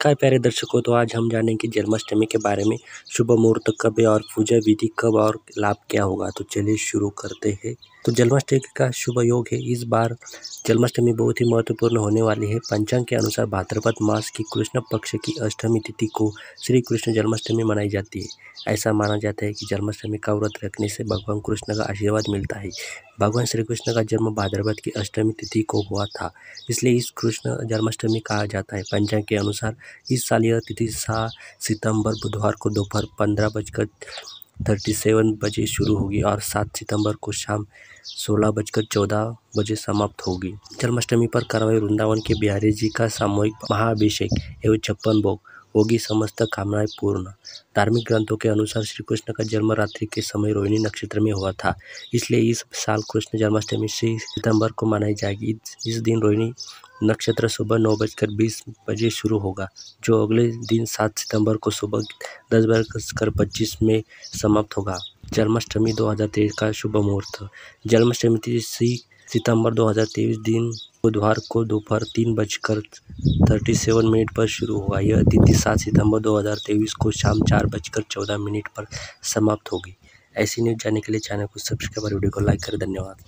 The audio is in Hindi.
नमस्कार प्यारे दर्शकों तो आज हम जानेंगे जन्माष्टमी के बारे में शुभ मुहूर्त कब है और पूजा विधि कब और लाभ क्या होगा तो चलिए शुरू करते हैं तो जन्माष्टमी का शुभ योग है इस बार जन्माष्टमी बहुत ही महत्वपूर्ण होने वाली है पंचांग के अनुसार भाद्रपद मास की कृष्ण पक्ष की अष्टमी तिथि को श्री कृष्ण जन्माष्टमी मनाई जाती है ऐसा माना जाता है कि जन्माष्टमी का व्रत रखने से भगवान कृष्ण का आशीर्वाद मिलता है भगवान श्री कृष्ण का जन्म भाद्रपद की अष्टमी तिथि को हुआ था इसलिए इस कृष्ण जन्माष्टमी कहा जाता है पंचांग के अनुसार इस साल यह तिथि सात सितंबर बुधवार को दोपहर पंद्रह बजकर थर्टी सेवन बजे शुरू होगी और सात सितंबर को शाम सोलह बजकर चौदह बजे समाप्त होगी जन्माष्टमी पर कार्रवाई वृंदावन के बिहारी जी का सामूहिक महाअभिषेक एवं छप्पन भोग होगी समस्त कामनाएं पूर्ण धार्मिक ग्रंथों के अनुसार श्री कृष्ण का जन्म रात्रि के समय रोहिणी नक्षत्र में हुआ था इसलिए इस साल कृष्ण जन्माष्टमी श्री सितंबर को मनाई जाएगी इस दिन रोहिणी नक्षत्र सुबह नौ बजकर बीस बजे शुरू होगा जो अगले दिन सात सितंबर को सुबह दस बजकर पच्चीस में समाप्त होगा जन्माष्टमी दो का शुभ मुहूर्त जन्माष्टमी तिथि सितंबर 2023 दिन बुधवार को दोपहर तीन बजकर थर्टी सेवन मिनट पर शुरू हुआ यह तिथि सात सितंबर 2023 को शाम चार बजकर चौदह मिनट पर समाप्त होगी ऐसी न्यूज़ जानने के लिए चैनल को सब्सक्राइब और वीडियो को लाइक करें धन्यवाद